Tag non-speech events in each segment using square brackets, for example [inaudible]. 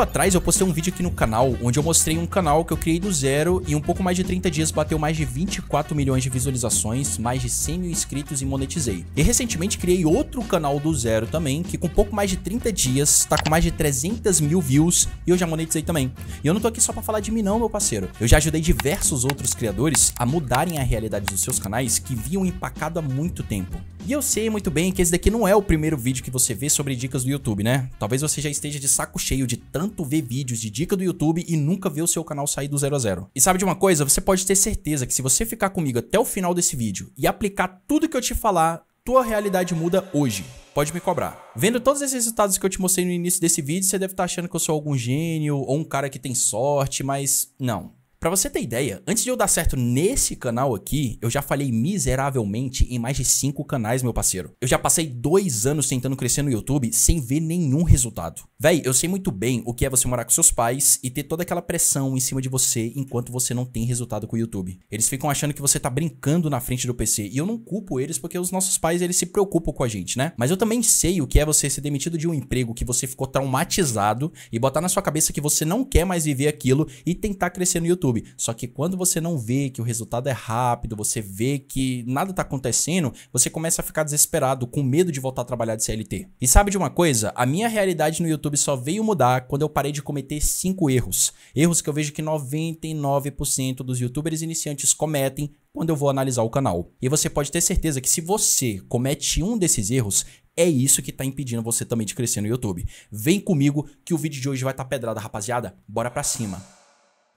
tempo atrás eu postei um vídeo aqui no canal, onde eu mostrei um canal que eu criei do zero e um pouco mais de 30 dias bateu mais de 24 milhões de visualizações, mais de 100 mil inscritos e monetizei. E recentemente criei outro canal do zero também, que com pouco mais de 30 dias, tá com mais de 300 mil views e eu já monetizei também. E eu não tô aqui só pra falar de mim não, meu parceiro. Eu já ajudei diversos outros criadores a mudarem a realidade dos seus canais que viam empacado há muito tempo. E eu sei muito bem que esse daqui não é o primeiro vídeo que você vê sobre dicas do YouTube, né? Talvez você já esteja de saco cheio de tanto tanto ver vídeos de dica do YouTube e nunca ver o seu canal sair do zero a zero. E sabe de uma coisa? Você pode ter certeza que se você ficar comigo até o final desse vídeo e aplicar tudo que eu te falar, tua realidade muda hoje. Pode me cobrar. Vendo todos esses resultados que eu te mostrei no início desse vídeo, você deve estar tá achando que eu sou algum gênio ou um cara que tem sorte, mas não. Para você ter ideia, antes de eu dar certo nesse canal aqui, eu já falhei miseravelmente em mais de cinco canais, meu parceiro. Eu já passei dois anos tentando crescer no YouTube sem ver nenhum resultado. Véi, eu sei muito bem o que é você morar com seus pais e ter toda aquela pressão em cima de você enquanto você não tem resultado com o YouTube. Eles ficam achando que você tá brincando na frente do PC e eu não culpo eles porque os nossos pais eles se preocupam com a gente, né? Mas eu também sei o que é você ser demitido de um emprego que você ficou traumatizado e botar na sua cabeça que você não quer mais viver aquilo e tentar crescer no YouTube. YouTube. Só que quando você não vê que o resultado é rápido, você vê que nada tá acontecendo, você começa a ficar desesperado, com medo de voltar a trabalhar de CLT. E sabe de uma coisa? A minha realidade no YouTube só veio mudar quando eu parei de cometer cinco erros. Erros que eu vejo que 99% dos youtubers iniciantes cometem quando eu vou analisar o canal. E você pode ter certeza que se você comete um desses erros, é isso que tá impedindo você também de crescer no YouTube. Vem comigo que o vídeo de hoje vai estar tá pedrada, rapaziada. Bora pra cima.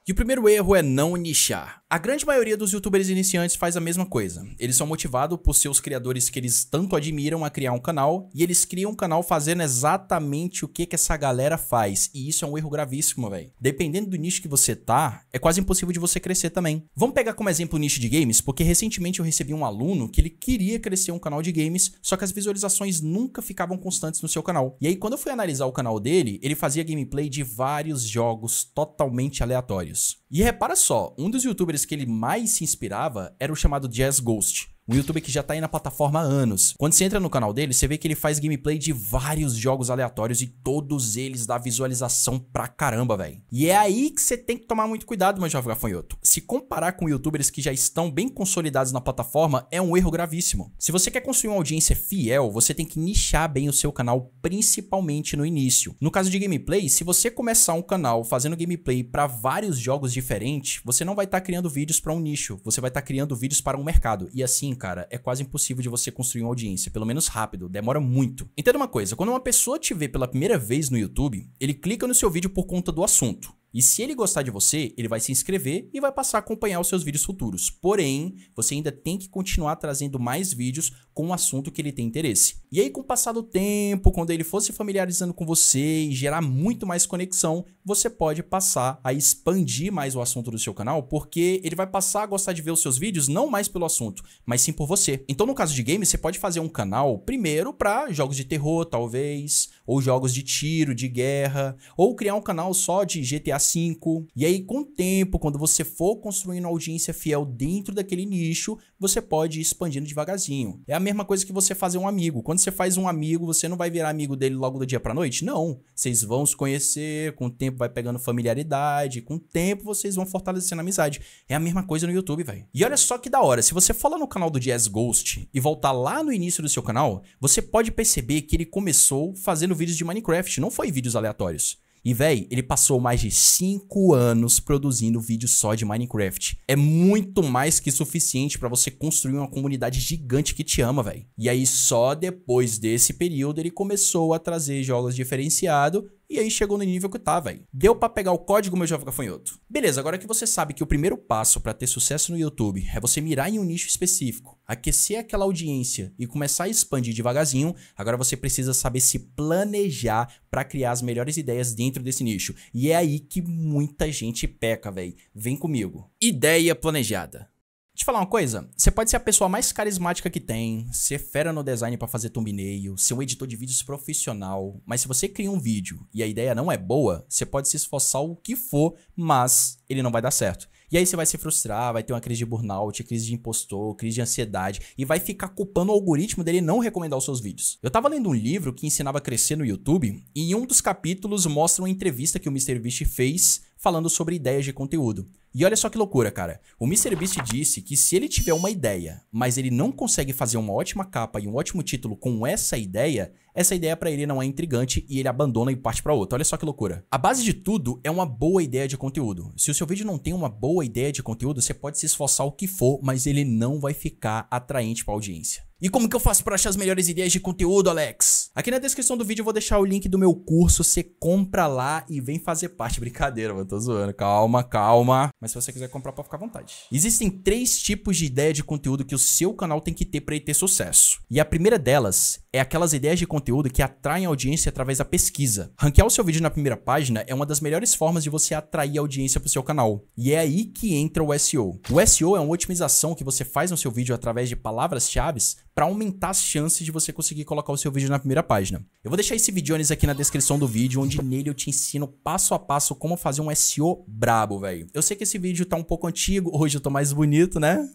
E o primeiro erro é não nichar. A grande maioria dos youtubers iniciantes faz a mesma coisa. Eles são motivados por seus criadores que eles tanto admiram a criar um canal, e eles criam um canal fazendo exatamente o que, que essa galera faz. E isso é um erro gravíssimo, velho. Dependendo do nicho que você tá, é quase impossível de você crescer também. Vamos pegar como exemplo o nicho de games, porque recentemente eu recebi um aluno que ele queria crescer um canal de games, só que as visualizações nunca ficavam constantes no seu canal. E aí, quando eu fui analisar o canal dele, ele fazia gameplay de vários jogos totalmente aleatórios. E repara só, um dos youtubers que ele mais se inspirava era o chamado Jazz Ghost. Um youtuber que já tá aí na plataforma há anos. Quando você entra no canal dele, você vê que ele faz gameplay de vários jogos aleatórios e todos eles dá visualização pra caramba, velho. E é aí que você tem que tomar muito cuidado, meu jovem gafanhoto. Se comparar com youtubers que já estão bem consolidados na plataforma, é um erro gravíssimo. Se você quer construir uma audiência fiel, você tem que nichar bem o seu canal, principalmente no início. No caso de gameplay, se você começar um canal fazendo gameplay para vários jogos diferentes, você não vai estar tá criando vídeos para um nicho, você vai estar tá criando vídeos para um mercado. E assim assim, cara, é quase impossível de você construir uma audiência, pelo menos rápido, demora muito. Entenda uma coisa, quando uma pessoa te vê pela primeira vez no YouTube, ele clica no seu vídeo por conta do assunto. E se ele gostar de você, ele vai se inscrever e vai passar a acompanhar os seus vídeos futuros. Porém, você ainda tem que continuar trazendo mais vídeos com o assunto que ele tem interesse. E aí, com o passar do tempo, quando ele for se familiarizando com você e gerar muito mais conexão, você pode passar a expandir mais o assunto do seu canal, porque ele vai passar a gostar de ver os seus vídeos não mais pelo assunto, mas sim por você. Então, no caso de games, você pode fazer um canal primeiro para jogos de terror, talvez, ou jogos de tiro, de guerra, ou criar um canal só de GTA V. E aí, com o tempo, quando você for construindo audiência fiel dentro daquele nicho, você pode ir expandindo devagarzinho. É a mesma coisa que você fazer um amigo. Quando você faz um amigo, você não vai virar amigo dele logo do dia pra noite? Não. Vocês vão se conhecer, com o tempo vai pegando familiaridade, com o tempo vocês vão fortalecendo a amizade. É a mesma coisa no YouTube, velho. E olha só que da hora, se você for lá no canal do Jazz Ghost e voltar lá no início do seu canal, você pode perceber que ele começou fazendo fazendo vídeos de Minecraft, não foi vídeos aleatórios. E véi, ele passou mais de 5 anos produzindo vídeos só de Minecraft. É muito mais que suficiente para você construir uma comunidade gigante que te ama, véi. E aí só depois desse período ele começou a trazer jogos diferenciados e aí chegou no nível que tá, velho. Deu para pegar o código, meu jovem gafanhoto. Beleza, agora que você sabe que o primeiro passo para ter sucesso no YouTube é você mirar em um nicho específico, aquecer aquela audiência e começar a expandir devagarzinho, agora você precisa saber se planejar para criar as melhores ideias dentro desse nicho. E é aí que muita gente peca, velho. Vem comigo. Ideia planejada. Deixa eu falar uma coisa. Você pode ser a pessoa mais carismática que tem, ser fera no design para fazer thumbnail, ser um editor de vídeos profissional, mas se você cria um vídeo e a ideia não é boa, você pode se esforçar o que for, mas ele não vai dar certo. E aí você vai se frustrar, vai ter uma crise de burnout, crise de impostor, crise de ansiedade e vai ficar culpando o algoritmo dele não recomendar os seus vídeos. Eu tava lendo um livro que ensinava a crescer no YouTube e em um dos capítulos mostra uma entrevista que o MrBeast fez falando sobre ideias de conteúdo. E olha só que loucura, cara. O MrBeast disse que se ele tiver uma ideia, mas ele não consegue fazer uma ótima capa e um ótimo título com essa ideia, essa ideia para ele não é intrigante e ele abandona e parte para outra. Olha só que loucura. A base de tudo é uma boa ideia de conteúdo. Se o seu vídeo não tem uma boa ideia de conteúdo, você pode se esforçar o que for, mas ele não vai ficar atraente para audiência. E como que eu faço para achar as melhores ideias de conteúdo, Alex? Aqui na descrição do vídeo eu vou deixar o link do meu curso, você compra lá e vem fazer parte. [laughs] Brincadeira, mano, tô zoando. Calma, calma. Mas se você quiser comprar, pode ficar à vontade. Existem três tipos de ideia de conteúdo que o seu canal tem que ter para ele ter sucesso. E a primeira delas é aquelas ideias de conteúdo que atraem audiência através da pesquisa. Ranquear o seu vídeo na primeira página é uma das melhores formas de você atrair audiência para o seu canal. E é aí que entra o SEO. O SEO é uma otimização que você faz no seu vídeo através de palavras-chave para aumentar as chances de você conseguir colocar o seu vídeo na primeira página. Eu vou deixar esse vídeo aqui na descrição do vídeo, onde nele eu te ensino passo a passo como fazer um SEO brabo, velho. Eu sei que esse vídeo tá um pouco antigo, hoje eu tô mais bonito, né?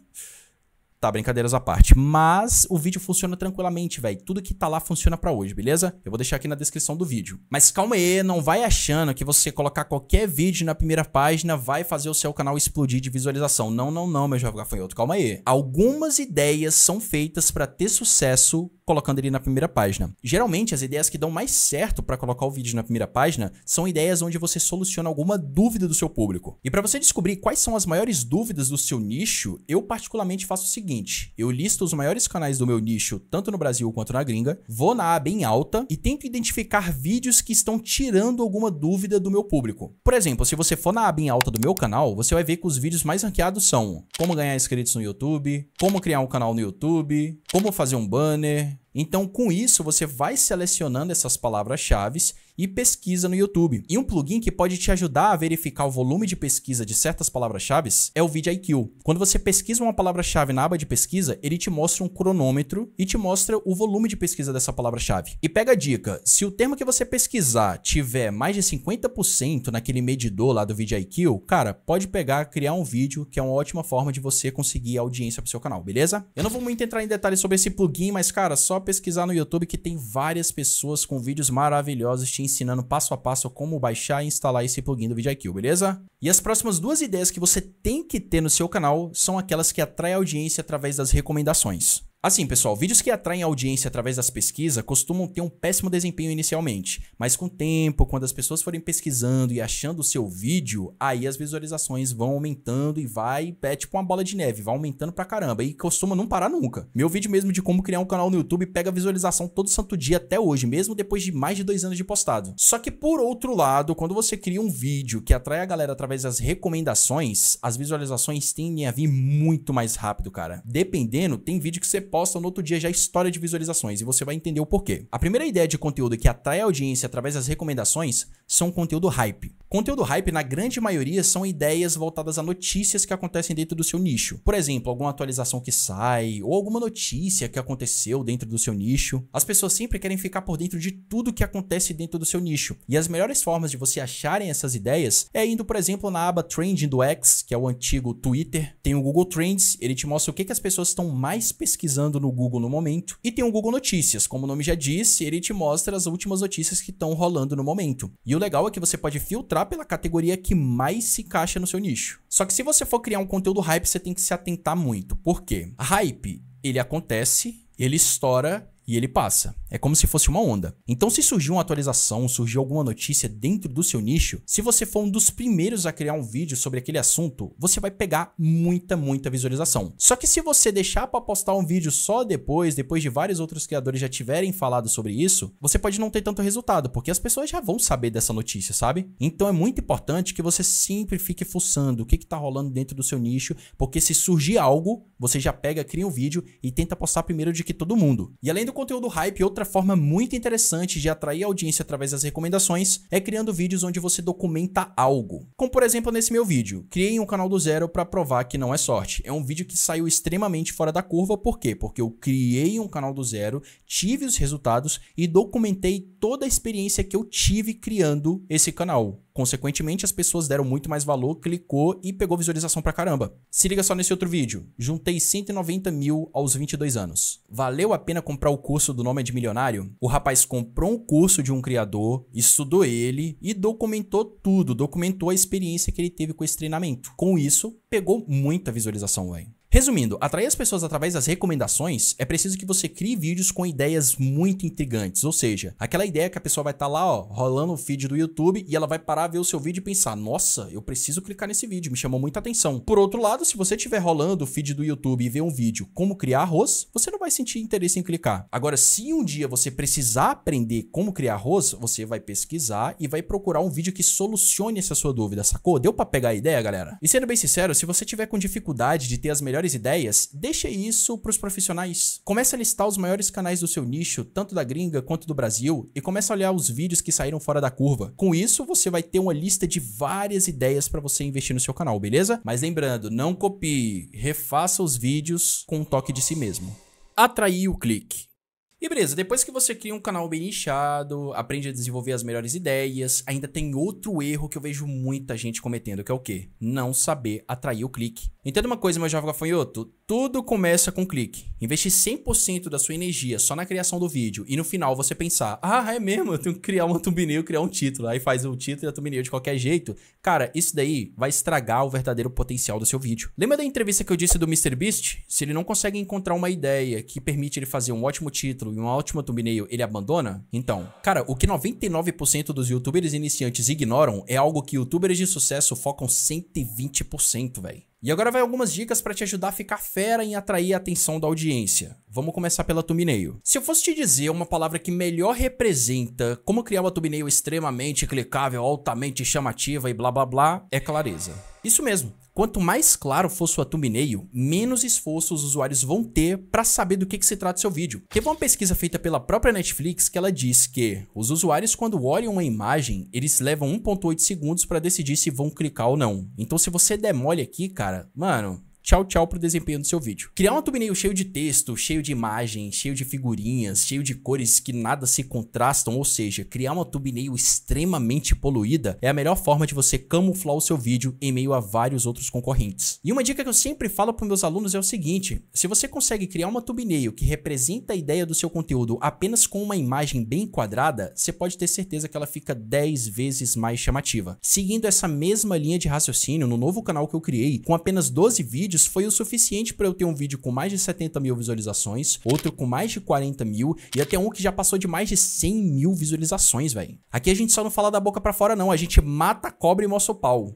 Tá, brincadeiras à parte. Mas o vídeo funciona tranquilamente, velho. Tudo que tá lá funciona para hoje, beleza? Eu vou deixar aqui na descrição do vídeo. Mas calma aí, não vai achando que você colocar qualquer vídeo na primeira página vai fazer o seu canal explodir de visualização. Não, não, não, meu jovem gafanhoto. Calma aí. Algumas ideias são feitas para ter sucesso colocando ele na primeira página. Geralmente, as ideias que dão mais certo para colocar o vídeo na primeira página são ideias onde você soluciona alguma dúvida do seu público. E para você descobrir quais são as maiores dúvidas do seu nicho, eu particularmente faço o seguinte seguinte: eu listo os maiores canais do meu nicho, tanto no Brasil quanto na gringa, vou na aba em alta e tento identificar vídeos que estão tirando alguma dúvida do meu público. Por exemplo, se você for na aba em alta do meu canal, você vai ver que os vídeos mais ranqueados são como ganhar inscritos no YouTube, como criar um canal no YouTube, como fazer um banner, então, com isso, você vai selecionando essas palavras-chave e pesquisa no YouTube. E um plugin que pode te ajudar a verificar o volume de pesquisa de certas palavras-chave é o VidIQ. Quando você pesquisa uma palavra-chave na aba de pesquisa, ele te mostra um cronômetro e te mostra o volume de pesquisa dessa palavra-chave. E pega a dica, se o termo que você pesquisar tiver mais de 50% naquele medidor lá do VidIQ, cara, pode pegar, criar um vídeo, que é uma ótima forma de você conseguir audiência pro seu canal, beleza? Eu não vou muito entrar em detalhes sobre esse plugin, mas cara, só pesquisar no YouTube que tem várias pessoas com vídeos maravilhosos te ensinando passo a passo como baixar e instalar esse plugin do VidIQ, beleza? E as próximas duas ideias que você tem que ter no seu canal são aquelas que atraem audiência através das recomendações. Assim, pessoal, vídeos que atraem audiência através das pesquisas costumam ter um péssimo desempenho inicialmente, mas com o tempo, quando as pessoas forem pesquisando e achando o seu vídeo, aí as visualizações vão aumentando e vai, é tipo uma bola de neve, vai aumentando pra caramba e costuma não parar nunca. Meu vídeo mesmo de como criar um canal no YouTube pega visualização todo santo dia até hoje, mesmo depois de mais de dois anos de postado. Só que por outro lado, quando você cria um vídeo que atrai a galera através das recomendações, as visualizações tendem a vir muito mais rápido, cara. Dependendo, tem vídeo que você pode postam no outro dia já história de visualizações e você vai entender o porquê. A primeira ideia de conteúdo que atrai a audiência através das recomendações são conteúdo hype. Conteúdo hype, na grande maioria, são ideias voltadas a notícias que acontecem dentro do seu nicho. Por exemplo, alguma atualização que sai ou alguma notícia que aconteceu dentro do seu nicho. As pessoas sempre querem ficar por dentro de tudo que acontece dentro do seu nicho. E as melhores formas de você acharem essas ideias é indo, por exemplo, na aba Trending do X, que é o antigo Twitter. Tem o Google Trends, ele te mostra o que, que as pessoas estão mais pesquisando pesquisando no Google no momento. E tem o Google Notícias, como o nome já disse, ele te mostra as últimas notícias que estão rolando no momento. E o legal é que você pode filtrar pela categoria que mais se encaixa no seu nicho. Só que se você for criar um conteúdo hype, você tem que se atentar muito. Por quê? Hype, ele acontece, ele estoura e ele passa. É como se fosse uma onda. Então, se surgiu uma atualização, surgiu alguma notícia dentro do seu nicho, se você for um dos primeiros a criar um vídeo sobre aquele assunto, você vai pegar muita, muita visualização. Só que se você deixar para postar um vídeo só depois, depois de vários outros criadores já tiverem falado sobre isso, você pode não ter tanto resultado, porque as pessoas já vão saber dessa notícia, sabe? Então é muito importante que você sempre fique fuçando o que, que tá rolando dentro do seu nicho, porque se surgir algo, você já pega, cria um vídeo e tenta postar primeiro de que todo mundo. E além do conteúdo hype, outra forma muito interessante de atrair audiência através das recomendações é criando vídeos onde você documenta algo. Como por exemplo nesse meu vídeo, criei um canal do zero para provar que não é sorte. É um vídeo que saiu extremamente fora da curva, por quê? Porque eu criei um canal do zero, tive os resultados e documentei toda a experiência que eu tive criando esse canal. Consequentemente, as pessoas deram muito mais valor, clicou e pegou visualização pra caramba. Se liga só nesse outro vídeo. Juntei 190 mil aos 22 anos. Valeu a pena comprar o curso do nome de Milionário? O rapaz comprou um curso de um criador, estudou ele e documentou tudo, documentou a experiência que ele teve com esse treinamento. Com isso, pegou muita visualização, velho. Resumindo, atrair as pessoas através das recomendações, é preciso que você crie vídeos com ideias muito intrigantes, ou seja, aquela ideia que a pessoa vai estar tá lá, ó, rolando o feed do YouTube e ela vai parar ver o seu vídeo e pensar: "Nossa, eu preciso clicar nesse vídeo, me chamou muita atenção". Por outro lado, se você estiver rolando o feed do YouTube e ver um vídeo como criar arroz, você não vai sentir interesse em clicar. Agora, se um dia você precisar aprender como criar arroz, você vai pesquisar e vai procurar um vídeo que solucione essa sua dúvida, sacou? Deu para pegar a ideia, galera? E sendo bem sincero, se você tiver com dificuldade de ter as melhores melhores ideias, deixe isso para os profissionais. Comece a listar os maiores canais do seu nicho, tanto da gringa quanto do Brasil, e comece a olhar os vídeos que saíram fora da curva. Com isso, você vai ter uma lista de várias ideias para você investir no seu canal, beleza? Mas lembrando, não copie, refaça os vídeos com um toque de si mesmo. Atrair o clique. E beleza, depois que você cria um canal bem inchado, aprende a desenvolver as melhores ideias, ainda tem outro erro que eu vejo muita gente cometendo, que é o quê? Não saber atrair o clique. Entenda uma coisa, meu jovem gafanhoto, tudo começa com um clique. Investir 100% da sua energia só na criação do vídeo e no final você pensar: ah, é mesmo, eu tenho que criar uma thumbnail, criar um título. Aí faz o título e a thumbnail de qualquer jeito. Cara, isso daí vai estragar o verdadeiro potencial do seu vídeo. Lembra da entrevista que eu disse do MrBeast? Se ele não consegue encontrar uma ideia que permite ele fazer um ótimo título e uma ótima thumbnail, ele abandona? Então, cara, o que 99% dos youtubers iniciantes ignoram é algo que youtubers de sucesso focam 120%, velho. E agora vai algumas dicas para te ajudar a ficar fera em atrair a atenção da audiência. Vamos começar pela thumbnail. Se eu fosse te dizer uma palavra que melhor representa como criar uma thumbnail extremamente clicável, altamente chamativa e blá blá blá, é clareza. Isso mesmo. Quanto mais claro for sua thumbnail, menos esforço os usuários vão ter para saber do que, que se trata seu vídeo. Teve uma pesquisa feita pela própria Netflix que ela diz que os usuários quando olham uma imagem, eles levam 1.8 segundos para decidir se vão clicar ou não. Então se você der mole aqui, cara, mano, tchau, tchau pro desempenho do seu vídeo. Criar uma thumbnail cheio de texto, cheio de imagens, cheio de figurinhas, cheio de cores que nada se contrastam, ou seja, criar uma thumbnail extremamente poluída é a melhor forma de você camuflar o seu vídeo em meio a vários outros concorrentes. E uma dica que eu sempre falo para meus alunos é o seguinte: se você consegue criar uma thumbnail que representa a ideia do seu conteúdo apenas com uma imagem bem quadrada, você pode ter certeza que ela fica 10 vezes mais chamativa. Seguindo essa mesma linha de raciocínio, no novo canal que eu criei, com apenas 12 vídeos vídeos foi o suficiente para eu ter um vídeo com mais de 70 mil visualizações, outro com mais de 40 mil e até um que já passou de mais de 100 mil visualizações, velho. Aqui a gente só não fala da boca para fora não, a gente mata a cobra e mostra o pau.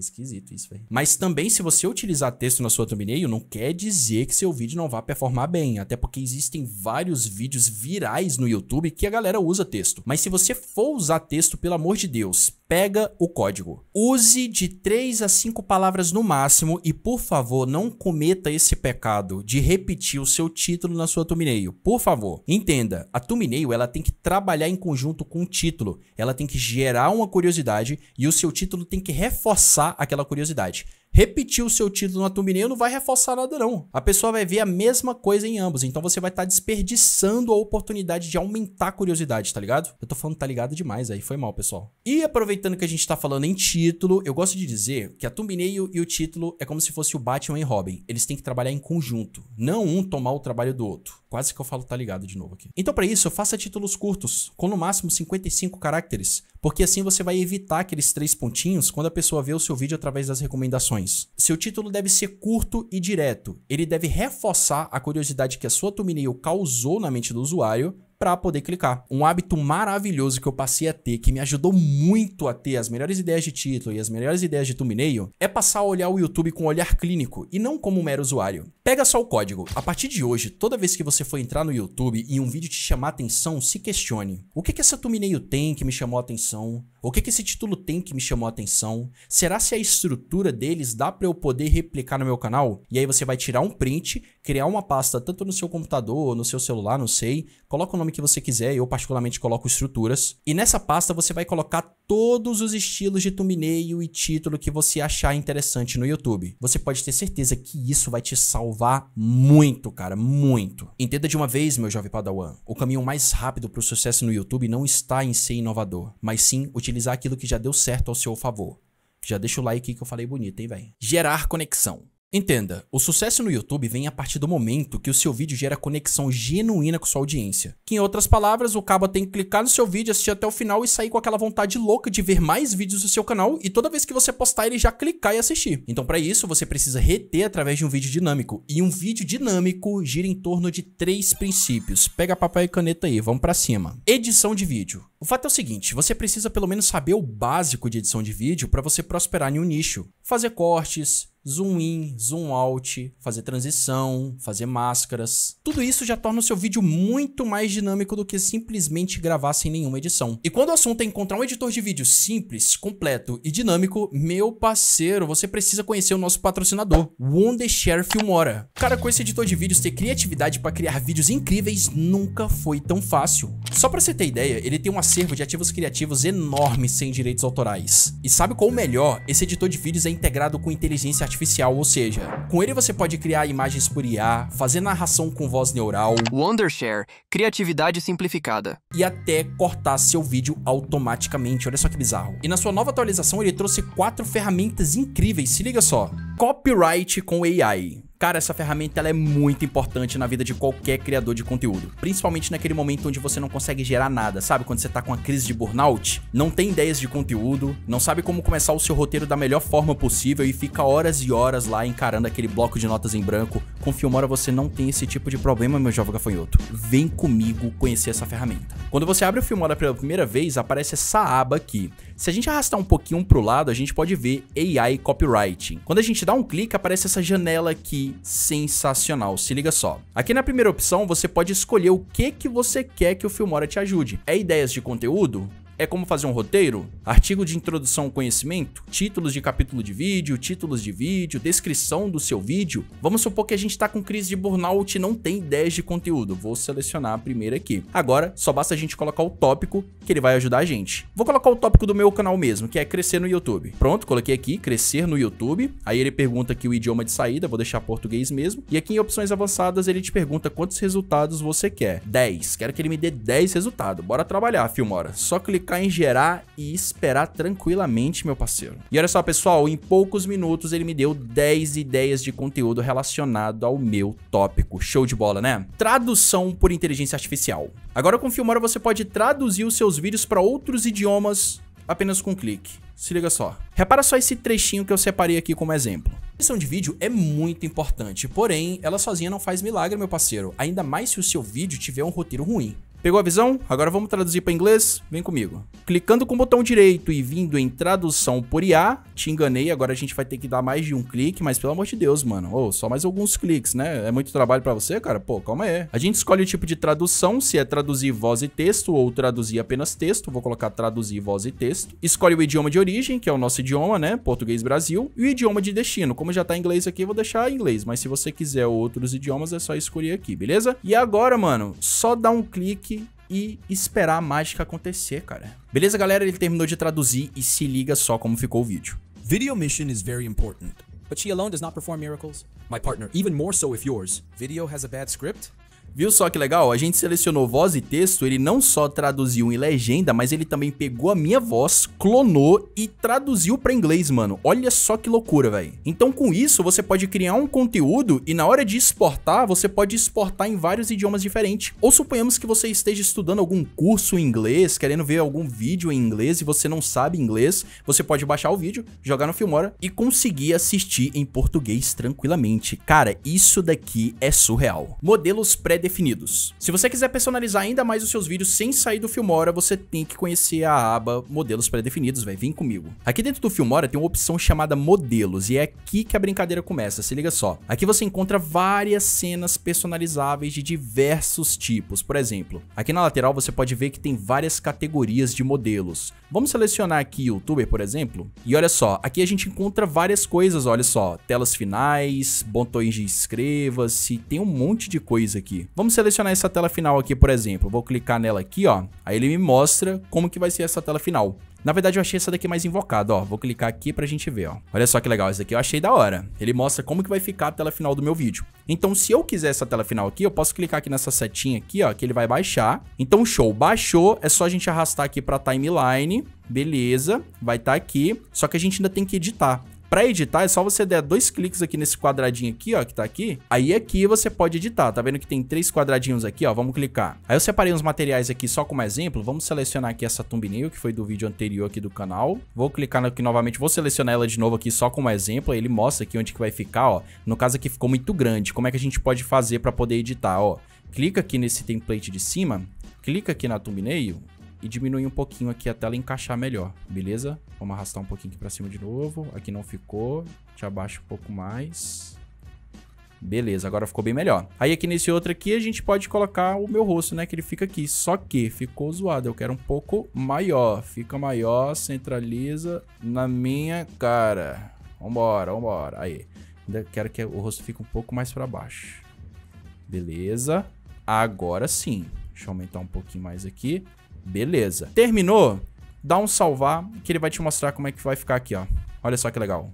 Esquisito isso, velho. Mas também, se você utilizar texto na sua thumbnail, não quer dizer que seu vídeo não vá performar bem. Até porque existem vários vídeos virais no YouTube que a galera usa texto. Mas se você for usar texto, pelo amor de Deus, pega o código. Use de 3 a 5 palavras no máximo e, por favor, não cometa esse pecado de repetir o seu título na sua thumbnail. Por favor, entenda, a thumbnail ela tem que trabalhar em conjunto com o título. Ela tem que gerar uma curiosidade e o seu título tem que reforçar aquela curiosidade. Repetir o seu título na thumbnail não vai reforçar nada não. A pessoa vai ver a mesma coisa em ambos, então você vai estar tá desperdiçando a oportunidade de aumentar a curiosidade, tá ligado? Eu tô falando tá ligado demais aí, foi mal, pessoal. E aproveitando que a gente tá falando em título, eu gosto de dizer que a thumbnail e o título é como se fosse o Batman e Robin. Eles têm que trabalhar em conjunto, não um tomar o trabalho do outro. Quase que eu falo tá ligado de novo aqui. Então para isso, faça títulos curtos, com no máximo 55 caracteres porque assim você vai evitar aqueles três pontinhos quando a pessoa vê o seu vídeo através das recomendações. Seu título deve ser curto e direto, ele deve reforçar a curiosidade que a sua thumbnail causou na mente do usuário, para poder clicar. Um hábito maravilhoso que eu passei a ter, que me ajudou muito a ter as melhores ideias de título e as melhores ideias de thumbnail, é passar a olhar o YouTube com um olhar clínico e não como um mero usuário. Pega só o código. A partir de hoje, toda vez que você for entrar no YouTube e um vídeo te chamar atenção, se questione. O que que essa thumbnail tem que me chamou a atenção? O que que esse título tem que me chamou a atenção? Será se a estrutura deles dá para eu poder replicar no meu canal? E aí você vai tirar um print, criar uma pasta tanto no seu computador, ou no seu celular, não sei, coloca o nome nome que você quiser, eu particularmente coloco estruturas. E nessa pasta você vai colocar todos os estilos de thumbnail e título que você achar interessante no YouTube. Você pode ter certeza que isso vai te salvar muito, cara, muito. Entenda de uma vez, meu jovem padawan, o caminho mais rápido para o sucesso no YouTube não está em ser inovador, mas sim utilizar aquilo que já deu certo ao seu favor. Já deixa o like que eu falei bonito, hein, velho? Gerar conexão. Entenda, o sucesso no YouTube vem a partir do momento que o seu vídeo gera conexão genuína com sua audiência. Que em outras palavras, o cabo tem que clicar no seu vídeo, assistir até o final e sair com aquela vontade louca de ver mais vídeos do seu canal e toda vez que você postar ele já clicar e assistir. Então para isso, você precisa reter através de um vídeo dinâmico. E um vídeo dinâmico gira em torno de três princípios. Pega papel e caneta aí, vamos para cima. Edição de vídeo. O fato é o seguinte, você precisa pelo menos saber o básico de edição de vídeo para você prosperar em um nicho. Fazer cortes, zoom in, zoom out, fazer transição, fazer máscaras. Tudo isso já torna o seu vídeo muito mais dinâmico do que simplesmente gravar sem nenhuma edição. E quando o assunto é encontrar um editor de vídeo simples, completo e dinâmico, meu parceiro, você precisa conhecer o nosso patrocinador, Wondershare Filmora. Cara, com esse editor de vídeos, ter criatividade para criar vídeos incríveis nunca foi tão fácil. Só para você ter ideia, ele tem uma acervo de ativos criativos enormes sem direitos autorais. E sabe qual o melhor? Esse editor de vídeos é integrado com inteligência artificial, ou seja, com ele você pode criar imagens por IA, fazer narração com voz neural, Wondershare, criatividade simplificada, e até cortar seu vídeo automaticamente. Olha só que bizarro. E na sua nova atualização ele trouxe quatro ferramentas incríveis. Se liga só: Copyright com AI. Cara, essa ferramenta ela é muito importante na vida de qualquer criador de conteúdo, principalmente naquele momento onde você não consegue gerar nada, sabe? Quando você tá com uma crise de burnout, não tem ideias de conteúdo, não sabe como começar o seu roteiro da melhor forma possível e fica horas e horas lá encarando aquele bloco de notas em branco. Com Filmora você não tem esse tipo de problema, meu jovem gafanhoto. Vem comigo conhecer essa ferramenta. Quando você abre o Filmora pela primeira vez, aparece essa aba aqui. Se a gente arrastar um pouquinho para o lado, a gente pode ver AI Copywriting. Quando a gente dá um clique, aparece essa janela aqui, sensacional, se liga só. Aqui na primeira opção, você pode escolher o que, que você quer que o Filmora te ajude. É ideias de conteúdo? É como fazer um roteiro? Artigo de introdução ao conhecimento? Títulos de capítulo de vídeo, títulos de vídeo, descrição do seu vídeo? Vamos supor que a gente está com crise de burnout e não tem ideias de conteúdo. Vou selecionar a primeira aqui. Agora, só basta a gente colocar o tópico que ele vai ajudar a gente. Vou colocar o tópico do meu canal mesmo, que é crescer no YouTube. Pronto, coloquei aqui, crescer no YouTube. Aí ele pergunta aqui o idioma de saída, vou deixar português mesmo. E aqui em opções avançadas ele te pergunta quantos resultados você quer. 10. Quero que ele me dê 10 resultados. Bora trabalhar, Filmora. Só clicar clicar em gerar e esperar tranquilamente, meu parceiro. E olha só, pessoal, em poucos minutos ele me deu 10 ideias de conteúdo relacionado ao meu tópico. Show de bola, né? Tradução por inteligência artificial. Agora com o Filmora você pode traduzir os seus vídeos para outros idiomas apenas com um clique. Se liga só. Repara só esse trechinho que eu separei aqui como exemplo. A edição de vídeo é muito importante, porém, ela sozinha não faz milagre, meu parceiro, ainda mais se o seu vídeo tiver um roteiro ruim. Pegou a visão? Agora vamos traduzir para inglês? Vem comigo. Clicando com o botão direito e vindo em tradução por IA, te enganei, agora a gente vai ter que dar mais de um clique, mas pelo amor de Deus, mano. ou oh, só mais alguns cliques, né? É muito trabalho para você, cara? Pô, calma aí. A gente escolhe o tipo de tradução, se é traduzir voz e texto ou traduzir apenas texto. Vou colocar traduzir voz e texto. Escolhe o idioma de origem, que é o nosso idioma, né? Português Brasil. E o idioma de destino. Como já tá em inglês aqui, eu vou deixar em inglês, mas se você quiser outros idiomas, é só escolher aqui, beleza? E agora, mano, só dá um clique e esperar a mágica acontecer, cara. Beleza, galera? Ele terminou de traduzir e se liga só como ficou o vídeo. Video mission is very important. But she alone does not perform miracles. My partner, even more so if yours. Video has a bad script? Viu só que legal? A gente selecionou voz e texto, ele não só traduziu em legenda, mas ele também pegou a minha voz, clonou e traduziu para inglês, mano. Olha só que loucura, velho. Então com isso você pode criar um conteúdo e na hora de exportar, você pode exportar em vários idiomas diferentes. Ou suponhamos que você esteja estudando algum curso em inglês, querendo ver algum vídeo em inglês e você não sabe inglês, você pode baixar o vídeo, jogar no Filmora e conseguir assistir em português tranquilamente. Cara, isso daqui é surreal. Modelos pré pré-definidos. Se você quiser personalizar ainda mais os seus vídeos sem sair do Filmora, você tem que conhecer a aba modelos pré-definidos, vai vem comigo. Aqui dentro do Filmora tem uma opção chamada modelos e é aqui que a brincadeira começa, se liga só. Aqui você encontra várias cenas personalizáveis de diversos tipos, por exemplo. Aqui na lateral você pode ver que tem várias categorias de modelos. Vamos selecionar aqui youtuber, por exemplo, e olha só, aqui a gente encontra várias coisas, olha só, telas finais, botões de inscreva, se tem um monte de coisa aqui. Vamos selecionar essa tela final aqui, por exemplo. Vou clicar nela aqui, ó. Aí ele me mostra como que vai ser essa tela final. Na verdade, eu achei essa daqui mais invocada, ó. Vou clicar aqui pra gente ver, ó. Olha só que legal, essa daqui eu achei da hora. Ele mostra como que vai ficar a tela final do meu vídeo. Então, se eu quiser essa tela final aqui, eu posso clicar aqui nessa setinha aqui, ó, que ele vai baixar. Então, show, baixou. É só a gente arrastar aqui pra timeline. Beleza, vai estar tá aqui. Só que a gente ainda tem que editar. Para editar é só você dar dois cliques aqui nesse quadradinho aqui, ó, que tá aqui. Aí aqui você pode editar, tá vendo que tem três quadradinhos aqui, ó, vamos clicar. Aí eu separei uns materiais aqui só como exemplo, vamos selecionar aqui essa thumbnail que foi do vídeo anterior aqui do canal. Vou clicar aqui novamente, vou selecionar ela de novo aqui só como exemplo, aí ele mostra aqui onde que vai ficar, ó. No caso aqui ficou muito grande, como é que a gente pode fazer para poder editar, ó. Clica aqui nesse template de cima, clica aqui na thumbnail, e diminuir um pouquinho aqui até ela encaixar melhor, beleza? Vamos arrastar um pouquinho aqui pra cima de novo. Aqui não ficou. Te abaixo um pouco mais. Beleza, agora ficou bem melhor. Aí aqui nesse outro aqui a gente pode colocar o meu rosto, né? Que ele fica aqui. Só que ficou zoado, eu quero um pouco maior. Fica maior, centraliza na minha cara. Vambora, vambora. Aí, ainda quero que o rosto fique um pouco mais pra baixo. Beleza. Agora sim. Deixa eu aumentar um pouquinho mais aqui. Beleza. Terminou? Dá um salvar que ele vai te mostrar como é que vai ficar aqui, ó. Olha só que legal.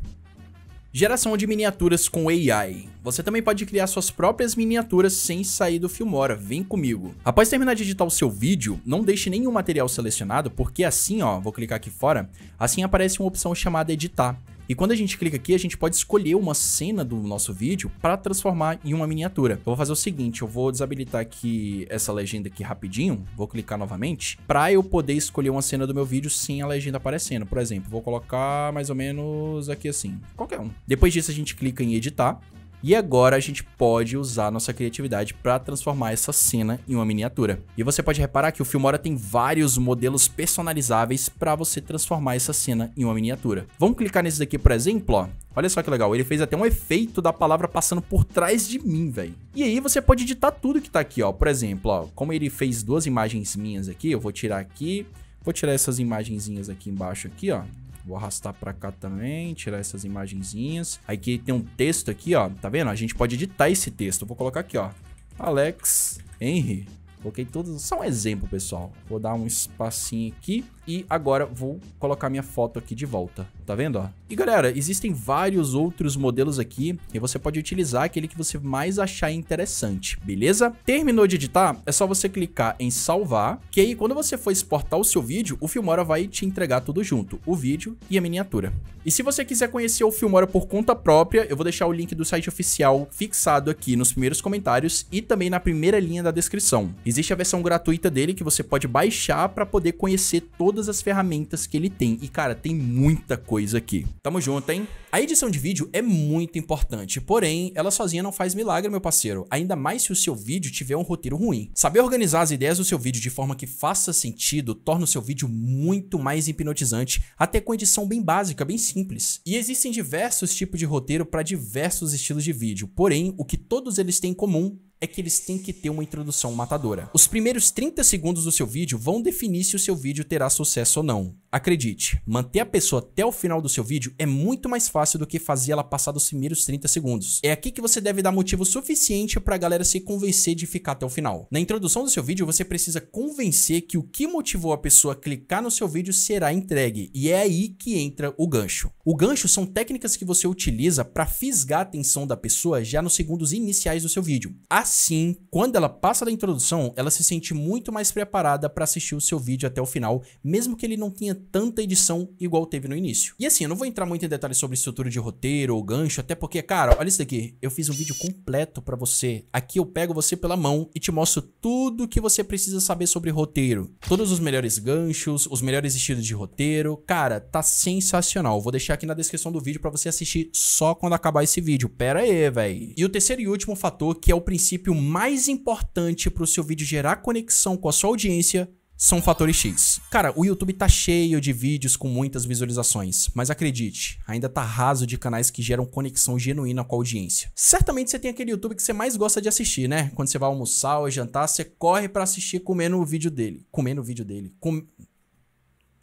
Geração de miniaturas com AI. Você também pode criar suas próprias miniaturas sem sair do Filmora, vem comigo. Após terminar de editar o seu vídeo, não deixe nenhum material selecionado, porque assim, ó, vou clicar aqui fora, assim aparece uma opção chamada editar. E quando a gente clica aqui, a gente pode escolher uma cena do nosso vídeo para transformar em uma miniatura. Eu vou fazer o seguinte, eu vou desabilitar aqui essa legenda aqui rapidinho, vou clicar novamente, para eu poder escolher uma cena do meu vídeo sem a legenda aparecendo. Por exemplo, vou colocar mais ou menos aqui assim, qualquer um. Depois disso a gente clica em editar e agora a gente pode usar nossa criatividade para transformar essa cena em uma miniatura. E você pode reparar que o Filmora tem vários modelos personalizáveis para você transformar essa cena em uma miniatura. Vamos clicar nesse daqui, por exemplo, ó. Olha só que legal, ele fez até um efeito da palavra passando por trás de mim, velho. E aí você pode editar tudo que tá aqui, ó. Por exemplo, ó, como ele fez duas imagens minhas aqui, eu vou tirar aqui, vou tirar essas imagenzinhas aqui embaixo aqui, ó. Vou arrastar para cá também, tirar essas imagenzinhas. Aqui tem um texto aqui, ó. Tá vendo? A gente pode editar esse texto. vou colocar aqui, ó. Alex Henry. Coloquei todos, só um exemplo, pessoal. Vou dar um espacinho aqui. E agora vou colocar minha foto aqui de volta, tá vendo? Ó? E galera, existem vários outros modelos aqui e você pode utilizar aquele que você mais achar interessante, beleza? Terminou de editar, é só você clicar em salvar, que aí quando você for exportar o seu vídeo, o Filmora vai te entregar tudo junto, o vídeo e a miniatura. E se você quiser conhecer o Filmora por conta própria, eu vou deixar o link do site oficial fixado aqui nos primeiros comentários e também na primeira linha da descrição. Existe a versão gratuita dele que você pode baixar para poder conhecer todo todas as ferramentas que ele tem. E, cara, tem muita coisa aqui. Tamo junto, hein? A edição de vídeo é muito importante, porém, ela sozinha não faz milagre, meu parceiro. Ainda mais se o seu vídeo tiver um roteiro ruim. Saber organizar as ideias do seu vídeo de forma que faça sentido torna o seu vídeo muito mais hipnotizante, até com edição bem básica, bem simples. E existem diversos tipos de roteiro para diversos estilos de vídeo, porém, o que todos eles têm em comum é que eles têm que ter uma introdução matadora. Os primeiros 30 segundos do seu vídeo vão definir se o seu vídeo terá sucesso ou não. Acredite, manter a pessoa até o final do seu vídeo é muito mais fácil do que fazer ela passar dos primeiros 30 segundos. É aqui que você deve dar motivo suficiente para a galera se convencer de ficar até o final. Na introdução do seu vídeo, você precisa convencer que o que motivou a pessoa a clicar no seu vídeo será entregue, e é aí que entra o gancho. O gancho são técnicas que você utiliza para fisgar a atenção da pessoa já nos segundos iniciais do seu vídeo. Assim, quando ela passa da introdução, ela se sente muito mais preparada para assistir o seu vídeo até o final, mesmo que ele não tenha tanta edição igual teve no início. E assim, eu não vou entrar muito em detalhes sobre estrutura de roteiro ou gancho, até porque, cara, olha isso daqui. Eu fiz um vídeo completo para você. Aqui eu pego você pela mão e te mostro tudo que você precisa saber sobre roteiro. Todos os melhores ganchos, os melhores estilos de roteiro. Cara, tá sensacional. Vou deixar aqui na descrição do vídeo para você assistir só quando acabar esse vídeo. Pera aí, velho. E o terceiro e último fator, que é o princípio mais importante para o seu vídeo gerar conexão com a sua audiência, são fatores X. Cara, o YouTube tá cheio de vídeos com muitas visualizações, mas acredite, ainda tá raso de canais que geram conexão genuína com a audiência. Certamente você tem aquele YouTube que você mais gosta de assistir, né? Quando você vai almoçar ou jantar, você corre para assistir comendo o vídeo dele. Comendo o vídeo dele. Com...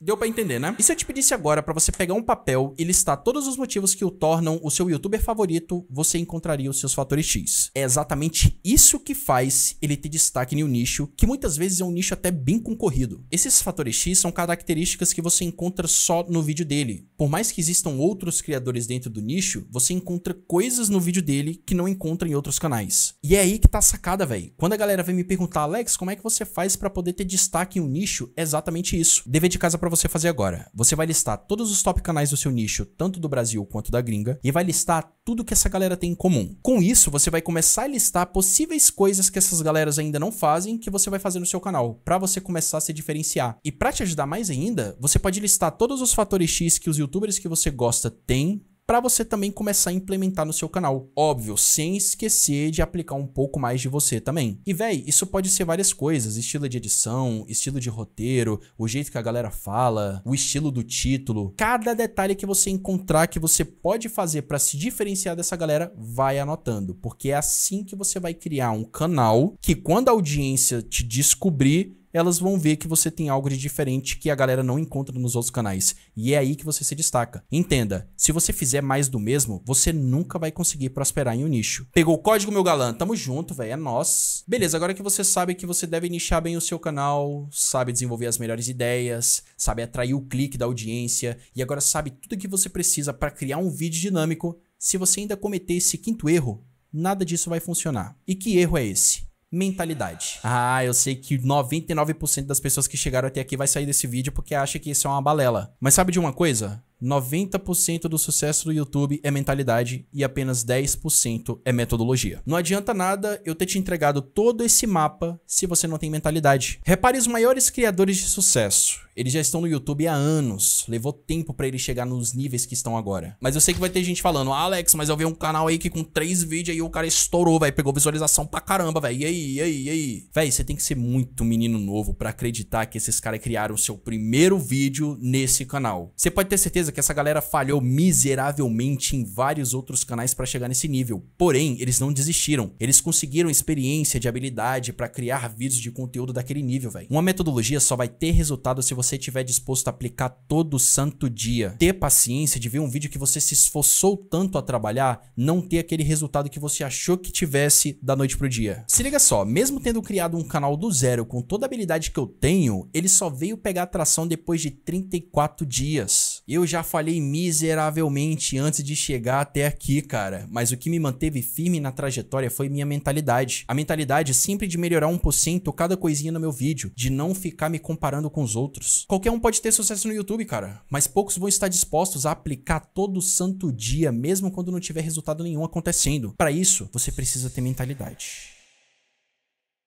Deu para entender, né? E se eu te pedisse agora para você pegar um papel e listar todos os motivos que o tornam o seu youtuber favorito, você encontraria os seus fatores X. É exatamente isso que faz ele ter destaque em um nicho, que muitas vezes é um nicho até bem concorrido. Esses fatores X são características que você encontra só no vídeo dele. Por mais que existam outros criadores dentro do nicho, você encontra coisas no vídeo dele que não encontra em outros canais. E é aí que tá a sacada, velho. Quando a galera vem me perguntar, Alex, como é que você faz para poder ter destaque em um nicho? É exatamente isso. Dever de casa para você fazer agora. Você vai listar todos os top canais do seu nicho, tanto do Brasil quanto da gringa, e vai listar tudo que essa galera tem em comum. Com isso, você vai começar a listar possíveis coisas que essas galeras ainda não fazem que você vai fazer no seu canal, para você começar a se diferenciar. E para te ajudar mais ainda, você pode listar todos os fatores X que os youtubers que você gosta têm para você também começar a implementar no seu canal. Óbvio, sem esquecer de aplicar um pouco mais de você também. E véi, isso pode ser várias coisas, estilo de edição, estilo de roteiro, o jeito que a galera fala, o estilo do título, cada detalhe que você encontrar que você pode fazer para se diferenciar dessa galera, vai anotando, porque é assim que você vai criar um canal que quando a audiência te descobrir, elas vão ver que você tem algo de diferente que a galera não encontra nos outros canais. E é aí que você se destaca. Entenda, se você fizer mais do mesmo, você nunca vai conseguir prosperar em um nicho. Pegou o código, meu galã? Tamo junto, velho. É nós. Beleza, agora que você sabe que você deve nichar bem o seu canal, sabe desenvolver as melhores ideias, sabe atrair o clique da audiência e agora sabe tudo que você precisa para criar um vídeo dinâmico, se você ainda cometer esse quinto erro, nada disso vai funcionar. E que erro é esse? mentalidade. Ah, eu sei que 99% das pessoas que chegaram até aqui vai sair desse vídeo porque acha que isso é uma balela. Mas sabe de uma coisa? 90% do sucesso do YouTube é mentalidade e apenas 10% é metodologia. Não adianta nada eu ter te entregado todo esse mapa se você não tem mentalidade. Repare os maiores criadores de sucesso. Eles já estão no YouTube há anos. Levou tempo para eles chegar nos níveis que estão agora. Mas eu sei que vai ter gente falando, ah, Alex, mas eu vi um canal aí que com três vídeos aí o cara estourou, velho. Pegou visualização pra caramba, velho. E aí, e aí, e aí? Véi, você tem que ser muito menino novo para acreditar que esses caras criaram seu primeiro vídeo nesse canal. Você pode ter certeza que essa galera falhou miseravelmente em vários outros canais para chegar nesse nível. Porém, eles não desistiram. Eles conseguiram experiência de habilidade para criar vídeos de conteúdo daquele nível, velho. Uma metodologia só vai ter resultado se você você estiver disposto a aplicar todo santo dia, ter paciência de ver um vídeo que você se esforçou tanto a trabalhar, não ter aquele resultado que você achou que tivesse da noite pro dia. Se liga só, mesmo tendo criado um canal do zero com toda a habilidade que eu tenho, ele só veio pegar atração depois de 34 dias. Eu já falhei miseravelmente antes de chegar até aqui, cara, mas o que me manteve firme na trajetória foi minha mentalidade. A mentalidade sempre de melhorar 1% cada coisinha no meu vídeo, de não ficar me comparando com os outros. Qualquer um pode ter sucesso no YouTube, cara, mas poucos vão estar dispostos a aplicar todo santo dia, mesmo quando não tiver resultado nenhum acontecendo. Para isso, você precisa ter mentalidade.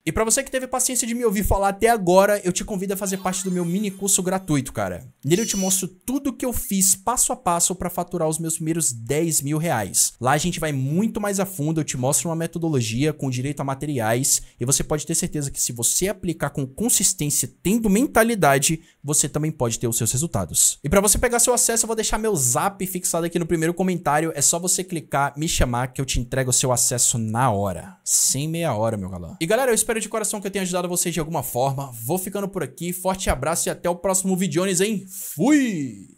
E para você que teve paciência de me ouvir falar até agora, eu te convido a fazer parte do meu mini curso gratuito, cara. Nele eu te mostro tudo que eu fiz passo a passo para faturar os meus primeiros 10 mil reais. Lá a gente vai muito mais a fundo, eu te mostro uma metodologia com direito a materiais e você pode ter certeza que se você aplicar com consistência, tendo mentalidade, você também pode ter os seus resultados. E para você pegar seu acesso, eu vou deixar meu zap fixado aqui no primeiro comentário. É só você clicar, me chamar que eu te entrego o seu acesso na hora. Sem meia hora, meu galã. E galera, eu espero espero de coração que eu tenha ajudado vocês de alguma forma. Vou ficando por aqui. Forte abraço e até o próximo vídeo, hein? Fui!